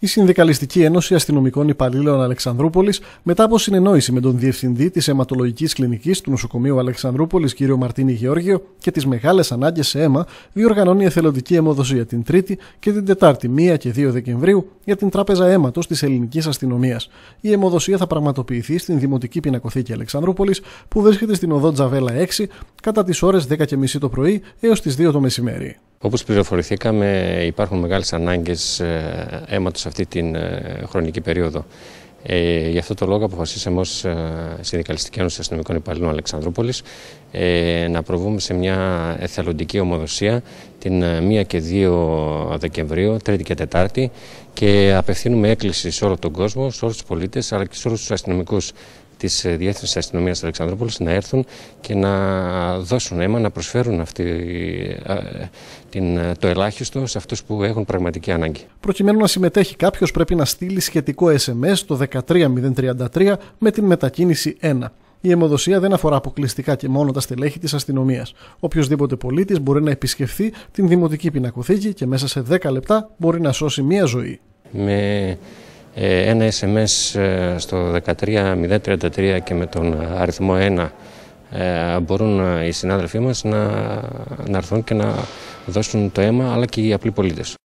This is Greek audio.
Η Συνδικαλιστική Ένωση Αστυνομικών Υπαλλήλων Αλεξανδρούπολης, μετά από συνεννόηση με τον Διευθυντή της Αιματολογικής Κλινικής του Νοσοκομείου Αλεξανδρούπολης, κ. Μαρτίνη Γεώργιο, και τις μεγάλες ανάγκες σε αίμα, διοργανώνει εθελοντική αιμοδοσία την 3η και την 4η 1 και 2 Δεκεμβρίου για την Τράπεζα Αίματος της Ελληνικής Αστυνομίας. Η αιμοδοσία θα πραγματοποιηθεί στην Δημοτική Πινακοθήκη Αλεξανδρούπολης, που βρίσκεται στην οδό Τζαβέλα 6, κατά τις ώρες 10.30 το πρωί έως τις 2 το μεσημέρι. Όπως πληροφορηθήκαμε υπάρχουν μεγάλες ανάγκες ε, αίματος αυτή την ε, χρονική περίοδο. Ε, γι' αυτό το λόγο αποφασίσαμε ως ε, Συνδικαλιστική Ένωση Αστυνομικών Υπαλλήλων Αλεξανδρούπολης ε, να προβούμε σε μια εθελοντική ομοδοσία την 1 και 2 Δεκεμβρίου, και 4 και απευθύνουμε έκκληση σε όλο τον κόσμο, σε όλους τους πολίτες αλλά και σε όλους τους αστυνομικούς της ε, Διεύθυνσης Αστυνομίας Αλεξανδρούπολης να έρθουν και να δώσουν αίμα, να προσφέρουν αυτή, ε, την, ε, το ελάχιστο σε αυτούς που έχουν πραγματική ανάγκη. Προκειμένου να συμμετέχει κάποιος, πρέπει να στείλει σχετικό SMS το 13033 με την μετακίνηση 1. Η αιμοδοσία δεν αφορά αποκλειστικά και μόνο τα στελέχη της αστυνομίας. Οποιοδήποτε πολίτης μπορεί να επισκεφθεί την δημοτική πινακοθήκη και μέσα σε 10 λεπτά μπορεί να σώσει μία ζωή. Με ε, ένα SMS ε, στο 13033 και με τον αριθμό 1 ε, μπορούν οι συνάδελφοί μας να, να έρθουν και να δώσουν το αίμα αλλά και οι απλοί πολίτες.